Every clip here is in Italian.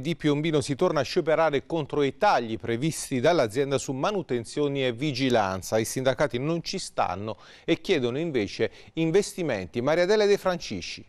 di Piombino si torna a scioperare contro i tagli previsti dall'azienda su manutenzioni e vigilanza. I sindacati non ci stanno e chiedono invece investimenti. Maria Adele De Francisci.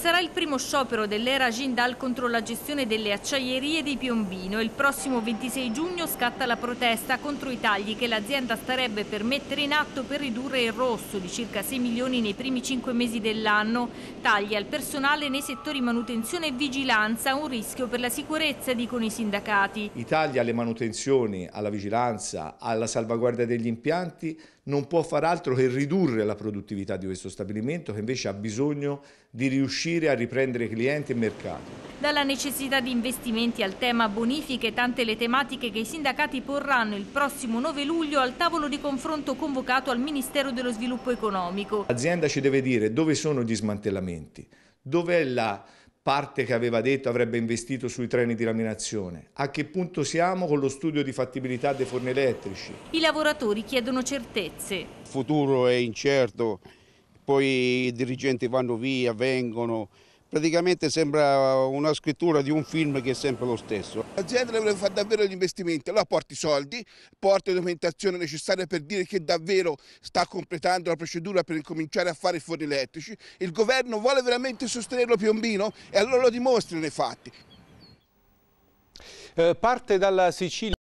Sarà il primo sciopero dell'era Jindal contro la gestione delle acciaierie di Piombino. Il prossimo 26 giugno scatta la protesta contro i tagli che l'azienda starebbe per mettere in atto per ridurre il rosso di circa 6 milioni nei primi 5 mesi dell'anno. Tagli al personale nei settori manutenzione e vigilanza, un rischio per la sicurezza, dicono i sindacati. I tagli alle manutenzioni, alla vigilanza, alla salvaguardia degli impianti non può far altro che ridurre la produttività di questo stabilimento che invece ha bisogno di riuscire riuscire a riprendere clienti e mercati. Dalla necessità di investimenti al tema bonifiche, tante le tematiche che i sindacati porranno il prossimo 9 luglio al tavolo di confronto convocato al Ministero dello Sviluppo Economico. L'azienda ci deve dire dove sono gli smantellamenti, dov'è la parte che aveva detto avrebbe investito sui treni di laminazione. A che punto siamo con lo studio di fattibilità dei forni elettrici? I lavoratori chiedono certezze. Il futuro è incerto poi i dirigenti vanno via, vengono, praticamente sembra una scrittura di un film che è sempre lo stesso. L'azienda deve fare davvero gli investimenti, allora porti i soldi, porti la documentazione necessaria per dire che davvero sta completando la procedura per incominciare a fare i forni elettrici, il governo vuole veramente sostenerlo Piombino e allora lo dimostri nei fatti. Eh, parte dalla Sicilia.